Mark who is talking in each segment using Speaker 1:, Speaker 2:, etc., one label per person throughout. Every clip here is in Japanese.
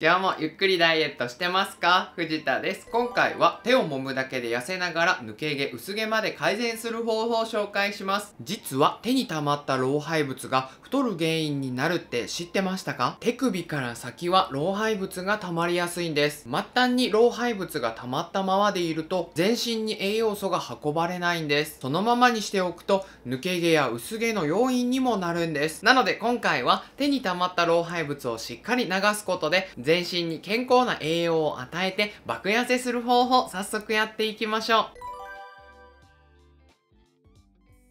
Speaker 1: 今日もゆっくりダイエットしてますか藤田です。今回は手を揉むだけで痩せながら抜け毛、薄毛まで改善する方法を紹介します。実は手に溜まった老廃物が太る原因になるって知ってましたか手首から先は老廃物が溜まりやすいんです。末端に老廃物が溜まったままでいると全身に栄養素が運ばれないんです。そのままにしておくと抜け毛や薄毛の要因にもなるんです。なので今回は手に溜まった老廃物をしっかり流すことで全身に健康な栄養を与えて爆痩せする方法早速やっていきましょう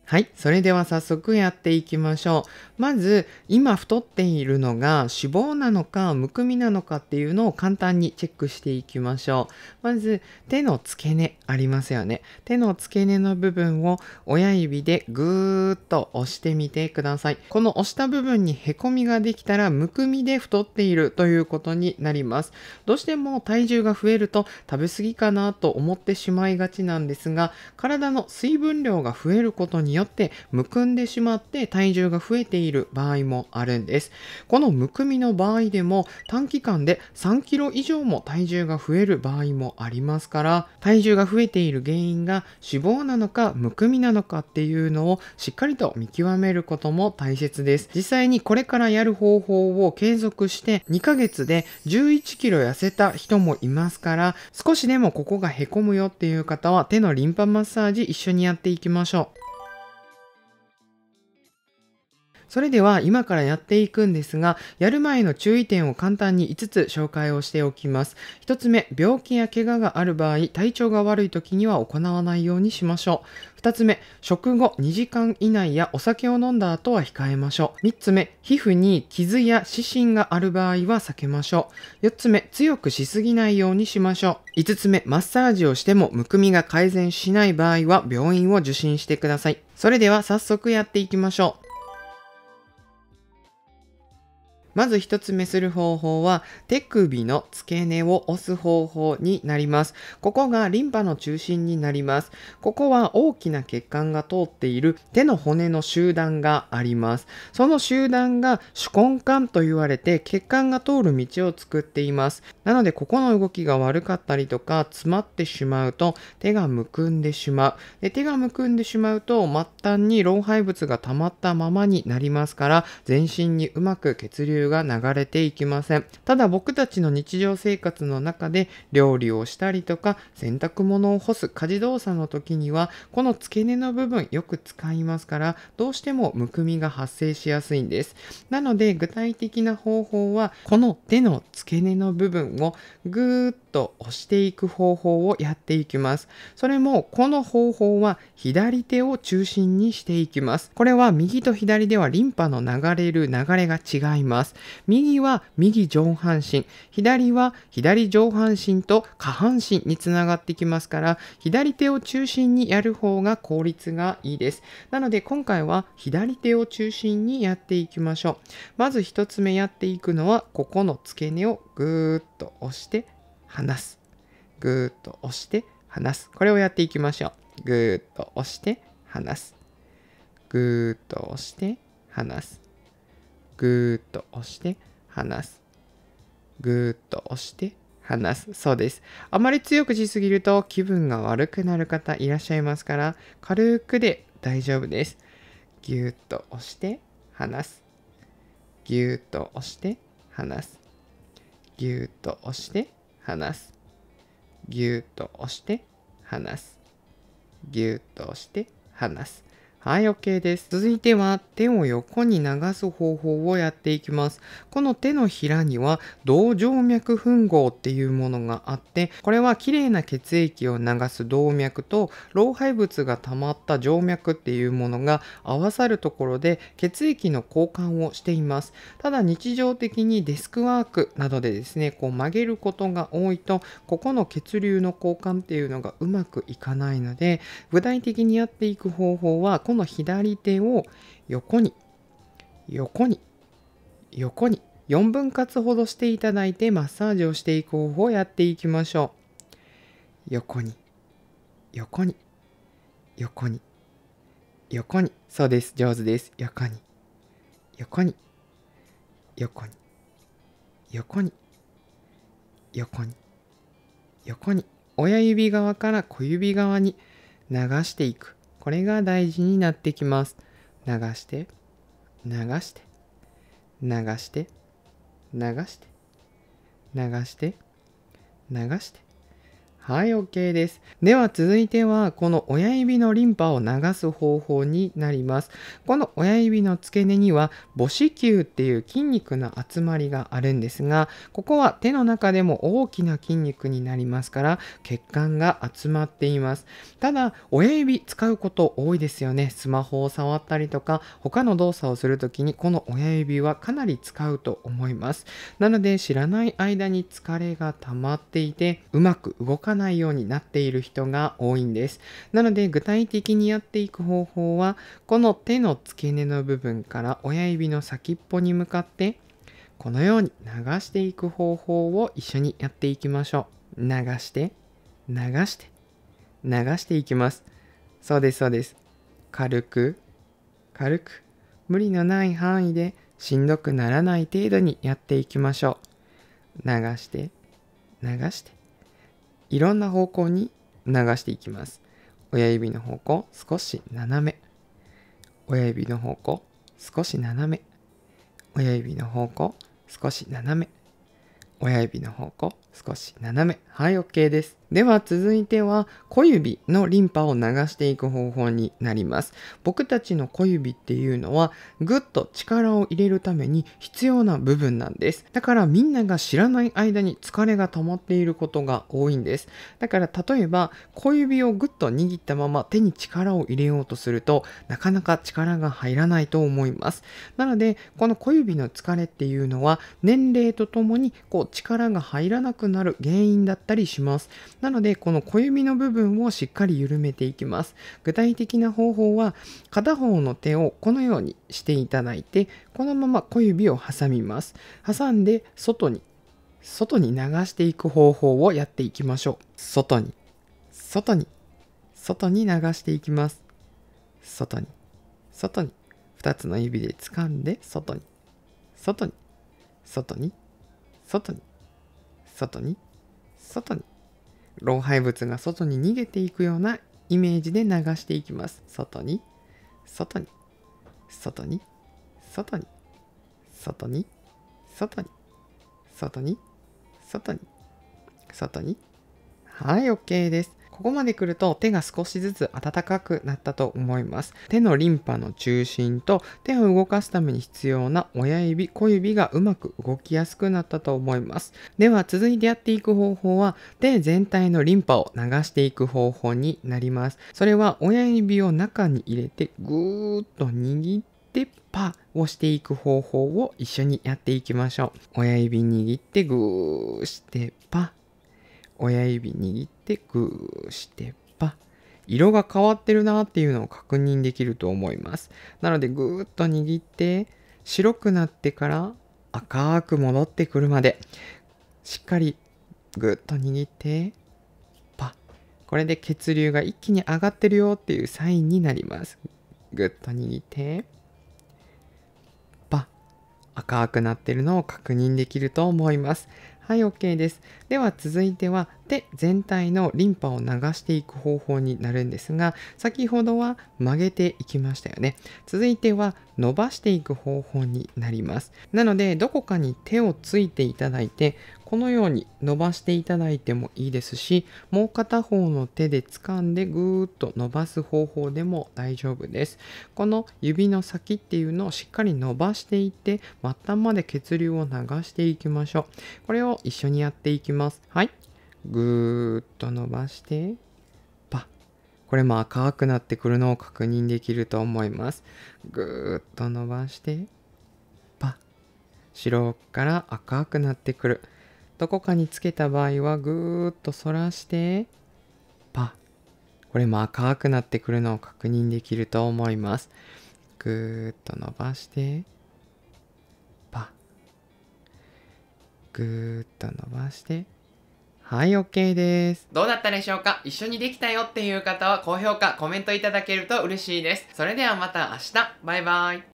Speaker 1: はい。それでは早速やっていきましょう。まず、今太っているのが脂肪なのか、むくみなのかっていうのを簡単にチェックしていきましょう。まず、手の付け根ありますよね。手の付け根の部分を親指でぐーっと押してみてください。この押した部分にへこみができたら、むくみで太っているということになります。どうしても体重が増えると食べ過ぎかなと思ってしまいがちなんですが、体の水分量が増えることにによってむくんでしまって体重が増えている場合もあるんです。このむくみの場合でも短期間で3キロ以上も体重が増える場合もありますから、体重が増えている原因が脂肪なのかむくみなのかっていうのをしっかりと見極めることも大切です。実際にこれからやる方法を継続して2ヶ月で11キロ痩せた人もいますから、少しでもここがへこむよっていう方は手のリンパマッサージ一緒にやっていきましょう。それでは今からやっていくんですが、やる前の注意点を簡単に5つ紹介をしておきます。1つ目、病気や怪我がある場合、体調が悪い時には行わないようにしましょう。2つ目、食後2時間以内やお酒を飲んだ後は控えましょう。3つ目、皮膚に傷や湿疹がある場合は避けましょう。4つ目、強くしすぎないようにしましょう。5つ目、マッサージをしてもむくみが改善しない場合は病院を受診してください。それでは早速やっていきましょう。まず1つ目する方法は、手首の付け根を押す方法になります。ここがリンパの中心になります。ここは大きな血管が通っている手の骨の集団があります。その集団が手根管と言われて血管が通る道を作っています。なので、ここの動きが悪かったりとか、詰まってしまうと手がむくんでしまう。で手がむくんでしまうと、末端に老廃物が溜まったままになりますから、全身にうまく血流が流れていきません。ただ僕たちの日常生活の中で料理をしたりとか洗濯物を干す家事動作の時にはこの付け根の部分よく使いますからどうしてもむくみが発生しやすいんです。なので具体的な方法はこの手の付け根の部分をぐーっと押していく方法をやっていきます。それもこの方法は左手を中心にしていきます。これは右と左ではリンパの流れる流れが違います。右は右上半身、左は左上半身と下半身につながってきますから、左手を中心にやる方が効率がいいです。なので今回は左手を中心にやっていきましょう。まず1つ目やっていくのは、ここの付け根をぐーっと押して離す。ぐーっと押して離す。これをやっていきましょう。ぐーっと押して離す。ぐーっと押して離す。ぐーっと押して離す。ぐーっと押して離す。そうです。あまり強くしすぎると気分が悪くなる方いらっしゃいますから、軽くで大丈夫です。ぎゅーっと押して離す。ぎゅーっと押して離す。ぎゅーっと押して離す。ぎゅーっと押して離す。ぎゅーっと押して離す。はい、OK です。続いては手を横に流す方法をやっていきます。この手のひらには動静脈吻合っていうものがあって、これは綺麗な血液を流す動脈と老廃物が溜まった静脈っていうものが合わさるところで血液の交換をしています。ただ日常的にデスクワークなどでですね、こう曲げることが多いと、ここの血流の交換っていうのがうまくいかないので、具体的にやっていく方法はこの左手を横に横に横に4分割ほどしていただいてマッサージをしていく方法をやっていきましょう横に横に横に横にそうです上手です横に横に横に横に横に横に親指側から小指側に流していくこれが大事になってきます。流して、流して、流して、流して、流して、流して、はい、OK です。では続いては、この親指のリンパを流す方法になります。この親指の付け根には母子球っていう筋肉の集まりがあるんですが、ここは手の中でも大きな筋肉になりますから、血管が集まっています。ただ、親指使うこと多いですよね。スマホを触ったりとか、他の動作をするときに、この親指はかなり使うと思います。なので、知らない間に疲れが溜まっていて、うまく動かないないようになっている人が多いんです。なので具体的にやっていく方法はこの手の付け根の部分から親指の先っぽに向かってこのように流していく方法を一緒にやっていきましょう。流して流して流していきます。そうですそうです。軽く軽く無理のない範囲でしんどくならない程度にやっていきましょう。流して流していろんな方向に流していきます親指の方向少し斜め親指の方向少し斜め親指の方向少し斜め親指の方向少し斜めはい OK ですでは続いては小指のリンパを流していく方法になります僕たちの小指っていうのはぐっと力を入れるために必要な部分なんですだからみんなが知らない間に疲れが溜まっていることが多いんですだから例えば小指をぐっと握ったまま手に力を入れようとするとなかなか力が入らないと思いますなのでこの小指の疲れっていうのは年齢とともにこう力が入らなくなる原因だったりします。なので、この小指の部分をしっかり緩めていきます。具体的な方法は、片方の手をこのようにしていただいて、このまま小指を挟みます。挟んで、外に、外に流していく方法をやっていきましょう。外に、外に、外に流していきます。外に、外に、2つの指で掴んで、外に、外に、外に外に外に外に老廃物が外に逃げていくようなイメージで流していきます外に外に外に外に外に外に外に外に外にはい OK ですここまで来ると手が少しずつ暖かくなったと思います。手のリンパの中心と手を動かすために必要な親指、小指がうまく動きやすくなったと思います。では続いてやっていく方法は手全体のリンパを流していく方法になります。それは親指を中に入れてぐーっと握ってパーをしていく方法を一緒にやっていきましょう。親指握ってぐーしてパー。親指握ってテクしてば、色が変わってるなっていうのを確認できると思います。なのでぐーっと握って、白くなってから赤く戻ってくるまで、しっかりぐっと握って、パこれで血流が一気に上がってるよっていうサインになります。ぐっと握って、パ赤くなってるのを確認できると思います。はい、OK です。では続いてはで全体のリンパを流していく方法になるんですが先ほどは曲げていきましたよね続いては伸ばしていく方法になりますなのでどこかに手をついていただいてこのように伸ばしていただいてもいいですしもう片方の手で掴んでぐーっと伸ばす方法でも大丈夫ですこの指の先っていうのをしっかり伸ばしていって末端まで血流を流していきましょうこれを一緒にやっていきますはいぐーっと伸ばしてパッこれも赤くなってくるのを確認できると思いますぐーっと伸ばしてパッ白から赤くなってくるどこかにつけた場合はぐーっと反らしてパッこれも赤くなってくるのを確認できると思いますぐーっと伸ばしてパッぐーっと伸ばしてはい、OK です。どうだったでしょうか一緒にできたよっていう方は高評価、コメントいただけると嬉しいです。それではまた明日。バイバイ。